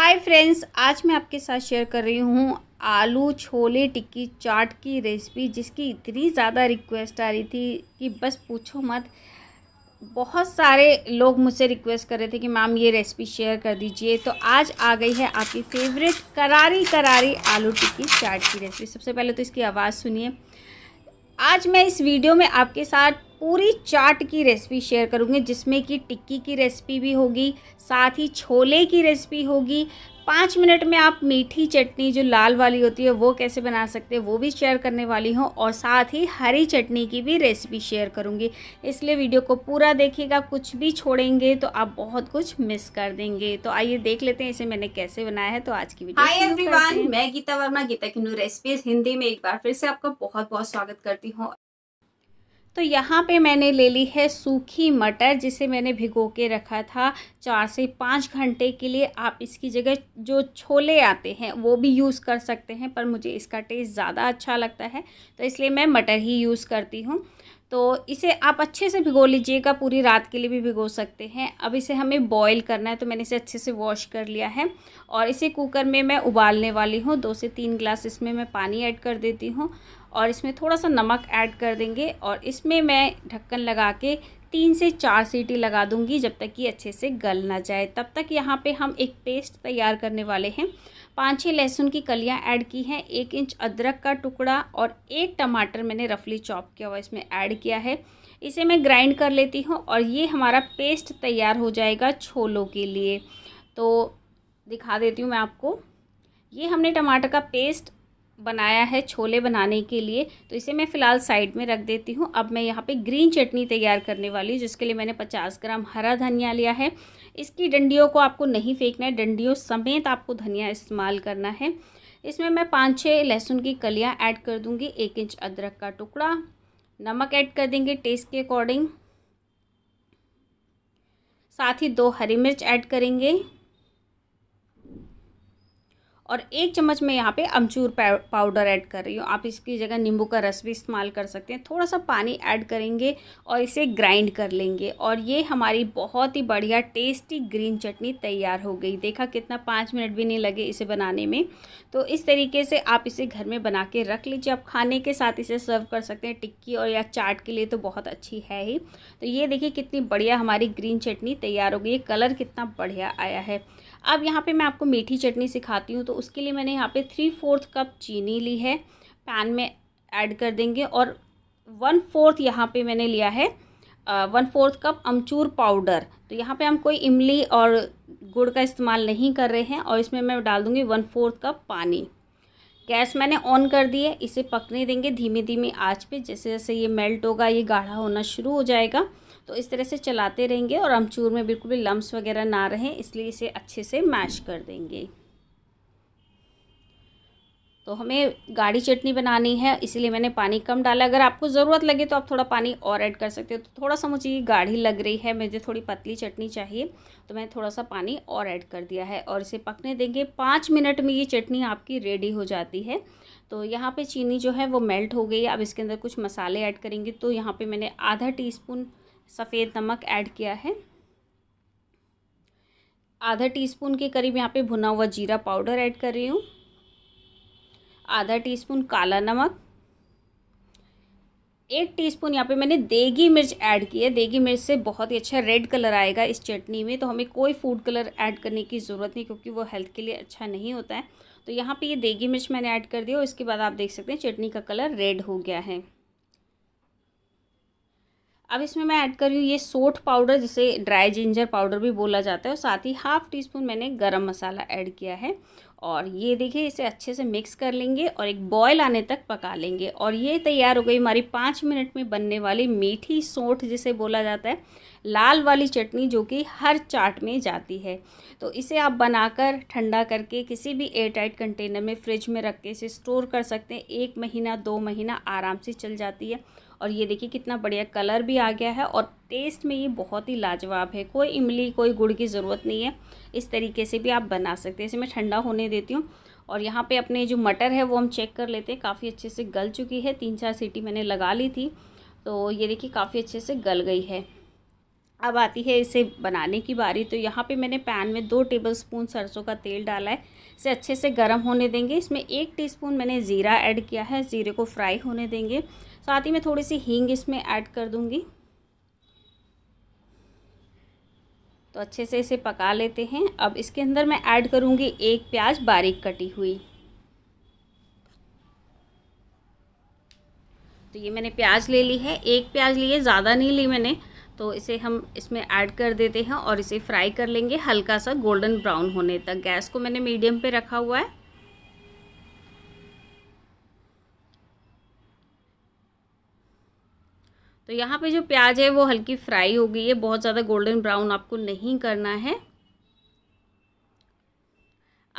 hi friends आज मैं आपके साथ शेयर कर रही हूँ आलू छोले टिक्की चाट की रेसिपी जिसकी इतनी ज़्यादा रिक्वेस्ट आ रही थी कि बस पूछो मत बहुत सारे लोग मुझसे रिक्वेस्ट कर रहे थे कि मैम ये रेसिपी शेयर कर दीजिए तो आज आ गई है आपकी फेवरेट करारी करारी आलू टिक्की चाट की रेसिपी सबसे पहले तो इसकी आवाज़ सुनिए आज मैं इस वीडियो में आपके साथ पूरी चाट की रेसिपी शेयर करूँगी जिसमें कि टिक्की की रेसिपी भी होगी साथ ही छोले की रेसिपी होगी पाँच मिनट में आप मीठी चटनी जो लाल वाली होती है वो कैसे बना सकते हैं वो भी शेयर करने वाली हूँ और साथ ही हरी चटनी की भी रेसिपी शेयर करूँगी इसलिए वीडियो को पूरा देखिएगा कुछ भी छोड़ेंगे तो आप बहुत कुछ मिस कर देंगे तो आइए देख लेते हैं इसे मैंने कैसे बनाया है तो आज की वीडियो हाय एवरीवन मैं गीता वर्मा गीता किन्नू रेसिपीज हिंदी में एक बार फिर से आपका बहुत बहुत स्वागत करती हूँ तो यहाँ पे मैंने ले ली है सूखी मटर जिसे मैंने भिगो के रखा था चार से पाँच घंटे के लिए आप इसकी जगह जो छोले आते हैं वो भी यूज़ कर सकते हैं पर मुझे इसका टेस्ट ज़्यादा अच्छा लगता है तो इसलिए मैं मटर ही यूज़ करती हूँ तो इसे आप अच्छे से भिगो लीजिएगा पूरी रात के लिए भी भिगो सकते हैं अब इसे हमें बॉईल करना है तो मैंने इसे अच्छे से वॉश कर लिया है और इसे कुकर में मैं उबालने वाली हूँ दो से तीन गिलास इसमें मैं पानी ऐड कर देती हूँ और इसमें थोड़ा सा नमक ऐड कर देंगे और इसमें मैं ढक्कन लगा के तीन से चार सीटी लगा दूंगी जब तक कि अच्छे से गल ना जाए तब तक यहाँ पे हम एक पेस्ट तैयार करने वाले हैं पाँच छः लहसुन की कलियाँ ऐड की हैं एक इंच अदरक का टुकड़ा और एक टमाटर मैंने रफली चॉप किया हुआ इसमें ऐड किया है इसे मैं ग्राइंड कर लेती हूँ और ये हमारा पेस्ट तैयार हो जाएगा छोलों के लिए तो दिखा देती हूँ मैं आपको ये हमने टमाटर का पेस्ट बनाया है छोले बनाने के लिए तो इसे मैं फ़िलहाल साइड में रख देती हूँ अब मैं यहाँ पे ग्रीन चटनी तैयार करने वाली हूँ जिसके लिए मैंने 50 ग्राम हरा धनिया लिया है इसकी डंडियों को आपको नहीं फेंकना है डंडियों समेत आपको धनिया इस्तेमाल करना है इसमें मैं पाँच छः लहसुन की कलियाँ ऐड कर दूँगी एक इंच अदरक का टुकड़ा नमक ऐड कर देंगे टेस्ट के अकॉर्डिंग साथ ही दो हरी मिर्च ऐड करेंगे और एक चम्मच मैं यहाँ पे अमचूर पाउडर ऐड कर रही हूँ आप इसकी जगह नींबू का रस भी इस्तेमाल कर सकते हैं थोड़ा सा पानी ऐड करेंगे और इसे ग्राइंड कर लेंगे और ये हमारी बहुत ही बढ़िया टेस्टी ग्रीन चटनी तैयार हो गई देखा कितना पाँच मिनट भी नहीं लगे इसे बनाने में तो इस तरीके से आप इसे घर में बना के रख लीजिए आप खाने के साथ इसे सर्व कर सकते हैं टिक्की और या चाट के लिए तो बहुत अच्छी है ही तो ये देखिए कितनी बढ़िया हमारी ग्रीन चटनी तैयार हो गई कलर कितना बढ़िया आया है अब यहाँ पे मैं आपको मीठी चटनी सिखाती हूँ तो उसके लिए मैंने यहाँ पे थ्री फोर्थ कप चीनी ली है पैन में ऐड कर देंगे और वन फोर्थ यहाँ पे मैंने लिया है one fourth cup amchur powder तो यहाँ पे हम कोई इमली और गुड़ का इस्तेमाल नहीं कर रहे हैं और इसमें मैं डाल दूँगी वन फोर्थ कप पानी गैस मैंने ऑन कर दी है इसे पकने देंगे धीमे धीमे आँच पे जैसे जैसे ये मेल्ट होगा ये गाढ़ा होना शुरू हो जाएगा तो इस तरह से चलाते रहेंगे और अमचूर में बिल्कुल भी लम्स वगैरह ना रहें इसलिए इसे अच्छे से मैश कर देंगे तो हमें गाढ़ी चटनी बनानी है इसीलिए मैंने पानी कम डाला अगर आपको ज़रूरत लगे तो आप थोड़ा पानी और ऐड कर सकते हो तो थोड़ा सा मुझे ये गाढ़ी लग रही है मुझे थोड़ी पतली चटनी चाहिए तो मैंने थोड़ा सा पानी और ऐड कर दिया है और इसे पकने देंगे पाँच मिनट में ये चटनी आपकी रेडी हो जाती है तो यहाँ पर चीनी जो है वो मेल्ट हो गई अब इसके अंदर कुछ मसाले ऐड करेंगे तो यहाँ पर मैंने आधा टी सफ़ेद नमक ऐड किया है आधा टीस्पून के करीब यहाँ पे भुना हुआ जीरा पाउडर ऐड कर रही हूँ आधा टीस्पून काला नमक एक टीस्पून यहाँ पे मैंने देगी मिर्च ऐड की है देगी मिर्च से बहुत ही अच्छा रेड कलर आएगा इस चटनी में तो हमें कोई फूड कलर ऐड करने की ज़रूरत नहीं क्योंकि वो हेल्थ के लिए अच्छा नहीं होता है तो यहाँ पे ये देगी मिर्च मैंने ऐड कर दिया और इसके बाद आप देख सकते हैं चटनी का कलर रेड हो गया है अब इसमें मैं ऐड कर रही हूँ ये सोट पाउडर जिसे ड्राई जिंजर पाउडर भी बोला जाता है और साथ ही हाफ टी स्पून मैंने गरम मसाला ऐड किया है और ये देखिए इसे अच्छे से मिक्स कर लेंगे और एक बॉयल आने तक पका लेंगे और ये तैयार हो गई हमारी पाँच मिनट में बनने वाली मीठी सोंठ जिसे बोला जाता है लाल वाली चटनी जो कि हर चाट में जाती है तो इसे आप बनाकर ठंडा करके किसी भी एयर टाइट कंटेनर में फ्रिज में रख के इसे स्टोर कर सकते हैं एक महीना दो महीना आराम से चल जाती है और ये देखिए कितना बढ़िया कलर भी आ गया है और टेस्ट में ये बहुत ही लाजवाब है कोई इमली कोई गुड़ की ज़रूरत नहीं है इस तरीके से भी आप बना सकते हैं इसे मैं ठंडा होने देती हूँ और यहाँ पे अपने जो मटर है वो हम चेक कर लेते हैं काफ़ी अच्छे से गल चुकी है तीन चार सीटी मैंने लगा ली थी तो ये देखिए काफ़ी अच्छे से गल गई है अब आती है इसे बनाने की बारी तो यहाँ पे मैंने पैन में दो टेबलस्पून सरसों का तेल डाला है इसे अच्छे से गर्म होने देंगे इसमें एक टीस्पून मैंने ज़ीरा ऐड किया है ज़ीरे को फ्राई होने देंगे साथ ही मैं थोड़ी सी हींग इसमें ऐड कर दूंगी तो अच्छे से इसे पका लेते हैं अब इसके अंदर मैं ऐड करूँगी एक प्याज बारीक कटी हुई तो ये मैंने प्याज ले ली है एक प्याज ली है ज़्यादा नहीं ली मैंने तो इसे हम इसमें ऐड कर देते हैं और इसे फ्राई कर लेंगे हल्का सा गोल्डन ब्राउन होने तक गैस को मैंने मीडियम पे रखा हुआ है तो यहाँ पे जो प्याज है वो हल्की फ्राई हो गई है बहुत ज़्यादा गोल्डन ब्राउन आपको नहीं करना है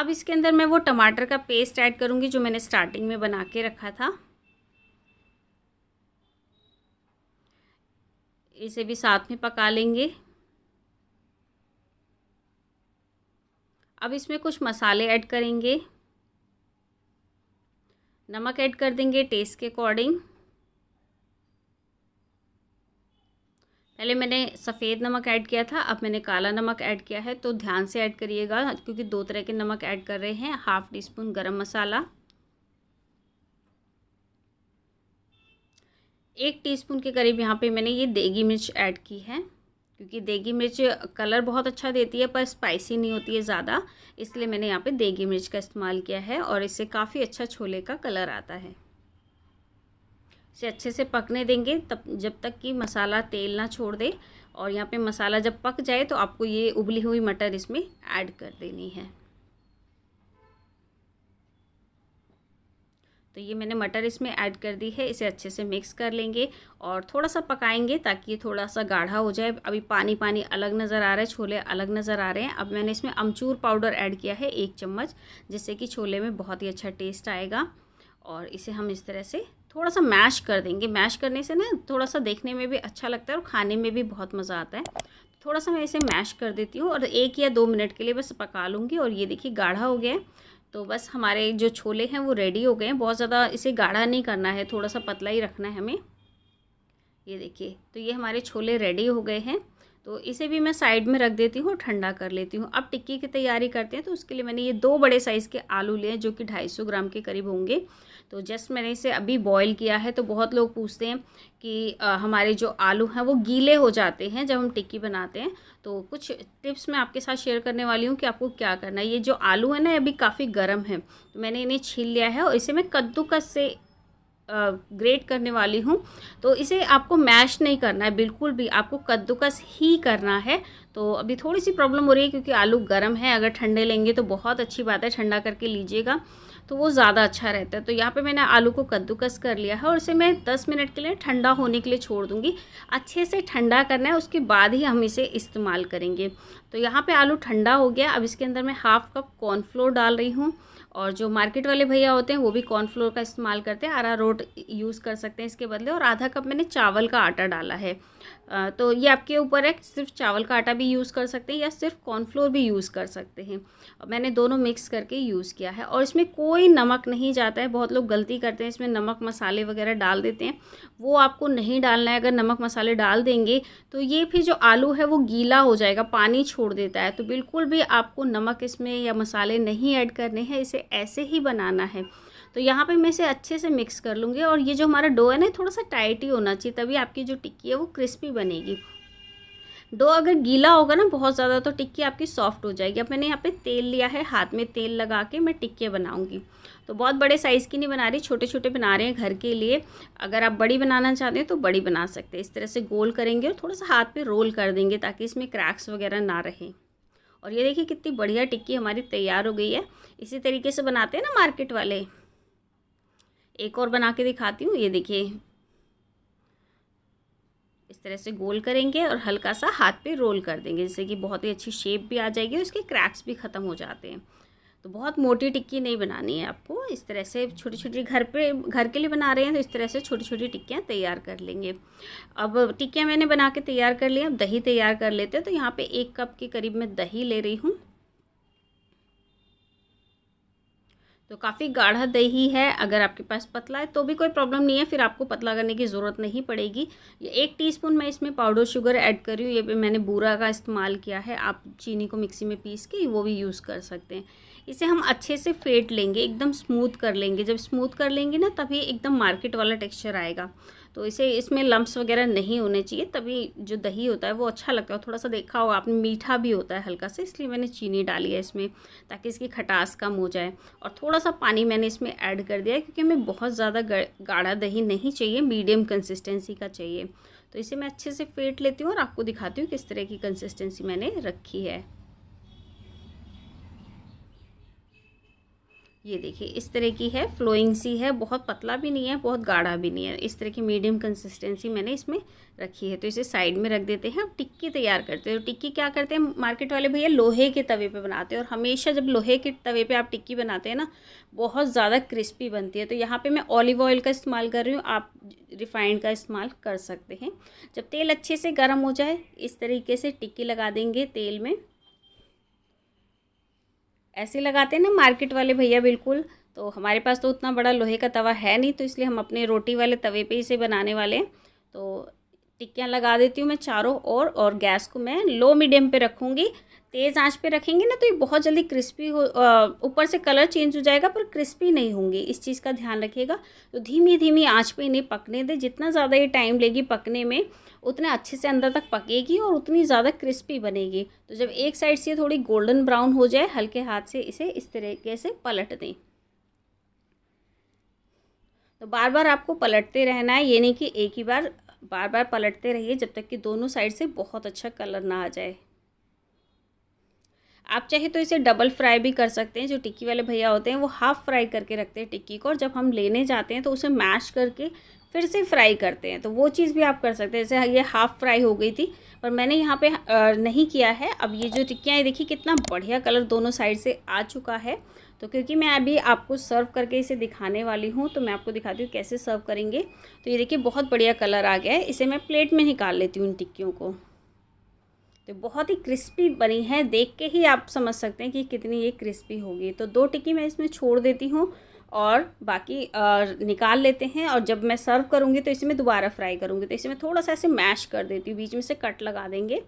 अब इसके अंदर मैं वो टमाटर का पेस्ट ऐड करूँगी जो मैंने स्टार्टिंग में बना के रखा था इसे भी साथ में पका लेंगे अब इसमें कुछ मसाले ऐड करेंगे नमक ऐड कर देंगे टेस्ट के अकॉर्डिंग पहले मैंने सफ़ेद नमक ऐड किया था अब मैंने काला नमक ऐड किया है तो ध्यान से ऐड करिएगा क्योंकि दो तरह के नमक ऐड कर रहे हैं हाफ़ टी स्पून गर्म मसाला एक टीस्पून के करीब यहाँ पे मैंने ये देगी मिर्च ऐड की है क्योंकि देगी मिर्च कलर बहुत अच्छा देती है पर स्पाइसी नहीं होती है ज़्यादा इसलिए मैंने यहाँ पे देगी मिर्च का इस्तेमाल किया है और इससे काफ़ी अच्छा छोले का कलर आता है इसे अच्छे से पकने देंगे तब जब तक कि मसाला तेल ना छोड़ दे और यहाँ पे मसाला जब पक जाए तो आपको ये उबली हुई मटर इसमें ऐड कर देनी है तो ये मैंने मटर इसमें ऐड कर दी है इसे अच्छे से मिक्स कर लेंगे और थोड़ा सा पकाएंगे ताकि ये थोड़ा सा गाढ़ा हो जाए अभी पानी पानी अलग नज़र आ रहा है छोले अलग नज़र आ रहे हैं अब मैंने इसमें अमचूर पाउडर ऐड किया है एक चम्मच जिससे कि छोले में बहुत ही अच्छा टेस्ट आएगा और इसे हम इस तरह से थोड़ा सा मैश कर देंगे मैश करने से ना थोड़ा सा देखने में भी अच्छा लगता है और खाने में भी बहुत मज़ा आता है थोड़ा सा मैं इसे मैश कर देती हूँ और एक या दो मिनट के लिए बस पका लूँगी और ये देखिए गाढ़ा हो गया है तो बस हमारे जो छोले हैं वो रेडी हो गए हैं बहुत ज़्यादा इसे गाढ़ा नहीं करना है थोड़ा सा पतला ही रखना है हमें ये देखिए तो ये हमारे छोले रेडी हो गए हैं तो इसे भी मैं साइड में रख देती हूँ ठंडा कर लेती हूँ अब टिक्की की तैयारी करते हैं तो उसके लिए मैंने ये दो बड़े साइज़ के आलू लिए जो कि ढाई ग्राम के करीब होंगे तो जस्ट मैंने इसे अभी बॉईल किया है तो बहुत लोग पूछते हैं कि आ, हमारे जो आलू हैं वो गीले हो जाते हैं जब हम टिक्की बनाते हैं तो कुछ टिप्स मैं आपके साथ शेयर करने वाली हूँ कि आपको क्या करना है ये जो आलू है ना अभी काफ़ी गर्म है तो मैंने इन्हें छील लिया है और इसे मैं कद्दूकस से ग्रेट करने वाली हूँ तो इसे आपको मैश नहीं करना है बिल्कुल भी आपको कद्दूकस ही करना है तो अभी थोड़ी सी प्रॉब्लम हो रही है क्योंकि आलू गर्म है अगर ठंडे लेंगे तो बहुत अच्छी बात है ठंडा करके लीजिएगा तो वो ज़्यादा अच्छा रहता है तो यहाँ पे मैंने आलू को कद्दूकस कर लिया है और इसे मैं 10 मिनट के लिए ठंडा होने के लिए छोड़ दूँगी अच्छे से ठंडा करना है उसके बाद ही हम इसे इस्तेमाल करेंगे तो यहाँ पे आलू ठंडा हो गया अब इसके अंदर मैं हाफ़ कप कॉर्नफ्लोर डाल रही हूँ और जो मार्केट वाले भैया होते हैं वो भी कॉर्नफ्लोर का इस्तेमाल करते हैं आरा रोट यूज़ कर सकते हैं इसके बदले और आधा कप मैंने चावल का आटा डाला है तो ये आपके ऊपर है सिर्फ चावल का आटा भी यूज़ कर सकते हैं या सिर्फ कॉर्नफ्लोर भी यूज़ कर सकते हैं मैंने दोनों मिक्स करके यूज़ किया है और इसमें कोई नमक नहीं जाता है बहुत लोग गलती करते हैं इसमें नमक मसाले वगैरह डाल देते हैं वो आपको नहीं डालना है अगर नमक मसाले डाल देंगे तो ये फिर जो आलू है वो गीला हो जाएगा पानी छोड़ देता है तो बिल्कुल भी आपको नमक इसमें या मसाले नहीं ऐड करने हैं इसे ऐसे ही बनाना है तो यहाँ पे मैं इसे अच्छे से मिक्स कर लूँगी और ये जो हमारा डो है ना थोड़ा सा टाइट ही होना चाहिए तभी आपकी जो टिक्की है वो क्रिस्पी बनेगी डो अगर गीला होगा ना बहुत ज़्यादा तो टिक्की आपकी सॉफ्ट हो जाएगी अब मैंने यहाँ पे तेल लिया है हाथ में तेल लगा के मैं टिक्के बनाऊँगी तो बहुत बड़े साइज़ की नहीं बना रही छोटे छोटे बना रहे हैं घर के लिए अगर आप बड़ी बनाना चाहते हैं तो बड़ी बना सकते हैं इस तरह से गोल करेंगे और थोड़ा सा हाथ पे रोल कर देंगे ताकि इसमें क्रैक्स वगैरह ना रहें और ये देखिए कितनी बढ़िया टिक्की हमारी तैयार हो गई है इसी तरीके से बनाते हैं ना मार्केट वाले एक और बना के दिखाती हूँ ये देखिए इस तरह से गोल करेंगे और हल्का सा हाथ पे रोल कर देंगे जिससे कि बहुत ही अच्छी शेप भी आ जाएगी और इसके क्रैक्स भी ख़त्म हो जाते हैं तो बहुत मोटी टिक्की नहीं बनानी है आपको इस तरह से छोटी छोटी घर पे घर के लिए बना रहे हैं तो इस तरह से छोटी छोटी टिक्कियाँ तैयार कर लेंगे अब टिक्कियाँ मैंने बना के तैयार कर लिया अब दही तैयार कर लेते हैं तो यहाँ पर एक कप के करीब मैं दही ले रही हूँ तो काफ़ी गाढ़ा दही है अगर आपके पास पतला है तो भी कोई प्रॉब्लम नहीं है फिर आपको पतला करने की ज़रूरत नहीं पड़ेगी ये एक टीस्पून मैं इसमें पाउडर शुगर ऐड कर रही हूँ ये मैंने बूरा का इस्तेमाल किया है आप चीनी को मिक्सी में पीस के वो भी यूज़ कर सकते हैं इसे हम अच्छे से फेट लेंगे एकदम स्मूथ कर लेंगे जब स्मूथ कर लेंगे ना तभी एकदम मार्केट वाला टेक्स्चर आएगा तो इसे इसमें लम्ब वगैरह नहीं होने चाहिए तभी जो दही होता है वो अच्छा लगता है थोड़ा सा देखा होगा आपने मीठा भी होता है हल्का सा इसलिए मैंने चीनी डाली है इसमें ताकि इसकी खटास कम हो जाए और थोड़ा सा पानी मैंने इसमें ऐड कर दिया क्योंकि हमें बहुत ज़्यादा गाढ़ा दही नहीं चाहिए मीडियम कंसिस्टेंसी का चाहिए तो इसे मैं अच्छे से फेंट लेती हूँ और आपको दिखाती हूँ किस तरह की कंसिस्टेंसी मैंने रखी है ये देखिए इस तरह की है फ्लोइंग सी है बहुत पतला भी नहीं है बहुत गाढ़ा भी नहीं है इस तरह की मीडियम कंसिस्टेंसी मैंने इसमें रखी है तो इसे साइड में रख देते हैं अब टिक्की तैयार करते हैं टिक्की क्या करते हैं मार्केट वाले भैया लोहे के तवे पे बनाते हैं और हमेशा जब लोहे के तवे पे आप टिक्की बनाते हैं ना बहुत ज़्यादा क्रिस्पी बनती है तो यहाँ पर मैं ऑलिव ऑयल का इस्तेमाल कर रही हूँ आप रिफाइंड का इस्तेमाल कर सकते हैं जब तेल अच्छे से गर्म हो जाए इस तरीके से टिक्की लगा देंगे तेल में ऐसे लगाते हैं ना मार्केट वाले भैया बिल्कुल तो हमारे पास तो उतना बड़ा लोहे का तवा है नहीं तो इसलिए हम अपने रोटी वाले तवे पे से बनाने वाले तो टिक्कियाँ लगा देती हूँ मैं चारों ओर और, और गैस को मैं लो मीडियम पे रखूँगी तेज़ आंच पे रखेंगे ना तो ये बहुत जल्दी क्रिस्पी हो ऊपर से कलर चेंज हो जाएगा पर क्रिस्पी नहीं होंगे इस चीज़ का ध्यान रखिएगा तो धीमी धीमी आंच पे इन्हें पकने दें जितना ज़्यादा ये टाइम लेगी पकने में उतने अच्छे से अंदर तक पकेगी और उतनी ज़्यादा क्रिस्पी बनेगी तो जब एक साइड से थोड़ी गोल्डन ब्राउन हो जाए हल्के हाथ से इसे इस तरीके से पलट दें तो बार बार आपको पलटते रहना है ये नहीं कि एक ही बार बार बार पलटते रहिए जब तक कि दोनों साइड से बहुत अच्छा कलर ना आ जाए आप चाहे तो इसे डबल फ्राई भी कर सकते हैं जो टिक्की वाले भैया होते हैं वो हाफ़ फ्राई करके रखते हैं टिक्की को और जब हम लेने जाते हैं तो उसे मैश करके फिर से फ्राई करते हैं तो वो चीज़ भी आप कर सकते हैं जैसे ये हाफ़ फ्राई हो गई थी पर मैंने यहाँ पे नहीं किया है अब ये जो टिक्कियाँ ये देखिए कितना बढ़िया कलर दोनों साइड से आ चुका है तो क्योंकि मैं अभी आपको सर्व करके इसे दिखाने वाली हूँ तो मैं आपको दिखाती हूँ कैसे सर्व करेंगे तो ये देखिए बहुत बढ़िया कलर आ गया है इसे मैं प्लेट में निकाल लेती हूँ उन टिक्कियों को तो बहुत ही क्रिस्पी बनी है देख के ही आप समझ सकते हैं कि कितनी ये क्रिस्पी होगी तो दो टिक्की मैं इसमें छोड़ देती हूँ और बाकी निकाल लेते हैं और जब मैं सर्व करूँगी तो इसमें दोबारा फ्राई करूँगी तो इसमें थोड़ा सा ऐसे मैश कर देती हूँ बीच में से कट लगा देंगे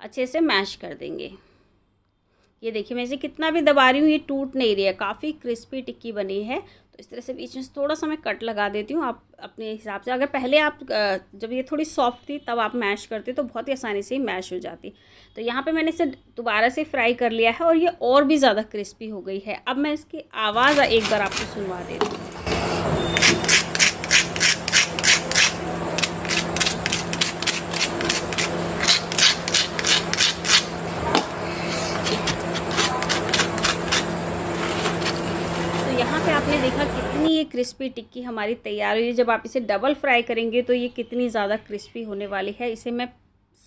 अच्छे से मैश कर देंगे ये देखिए मैं इसे कितना भी दबा रही हूँ ये टूट नहीं रही है काफ़ी क्रिस्पी टिक्की बनी है तो इस तरह से बीच में थोड़ा सा मैं कट लगा देती हूँ आप अपने हिसाब से अगर पहले आप जब ये थोड़ी सॉफ्ट थी तब आप मैश करते तो बहुत ही आसानी से ही मैश हो जाती तो यहाँ पे मैंने इसे दोबारा से फ्राई कर लिया है और ये और भी ज़्यादा क्रिस्पी हो गई है अब मैं इसकी आवाज़ एक बार आपको सुनवा देती हूँ क्रिस्पी टिक्की हमारी तैयार हुई है जब आप इसे डबल फ्राई करेंगे तो ये कितनी ज़्यादा क्रिस्पी होने वाली है इसे मैं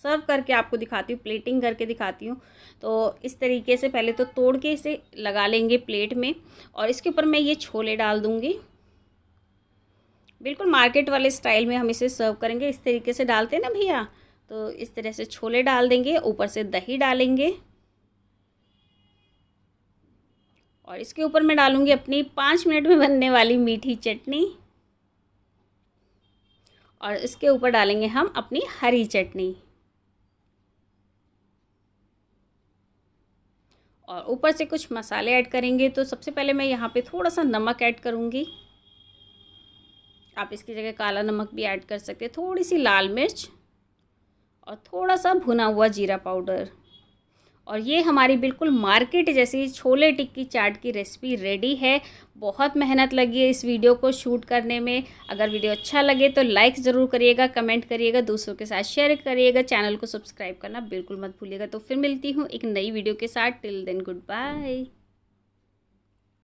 सर्व करके आपको दिखाती हूँ प्लेटिंग करके दिखाती हूँ तो इस तरीके से पहले तो तोड़ के इसे लगा लेंगे प्लेट में और इसके ऊपर मैं ये छोले डाल दूँगी बिल्कुल मार्केट वाले स्टाइल में हम इसे सर्व करेंगे इस तरीके से डालते हैं ना भैया तो इस तरह से छोले डाल देंगे ऊपर से दही डालेंगे और इसके ऊपर मैं डालूँगी अपनी पाँच मिनट में बनने वाली मीठी चटनी और इसके ऊपर डालेंगे हम अपनी हरी चटनी और ऊपर से कुछ मसाले ऐड करेंगे तो सबसे पहले मैं यहाँ पे थोड़ा सा नमक ऐड करूँगी आप इसकी जगह काला नमक भी ऐड कर सकते हैं थोड़ी सी लाल मिर्च और थोड़ा सा भुना हुआ जीरा पाउडर और ये हमारी बिल्कुल मार्केट जैसी छोले टिक्की चाट की रेसिपी रेडी है बहुत मेहनत लगी है इस वीडियो को शूट करने में अगर वीडियो अच्छा लगे तो लाइक ज़रूर करिएगा कमेंट करिएगा दूसरों के साथ शेयर करिएगा चैनल को सब्सक्राइब करना बिल्कुल मत भूलिएगा तो फिर मिलती हूँ एक नई वीडियो के साथ टिल देन गुड बाय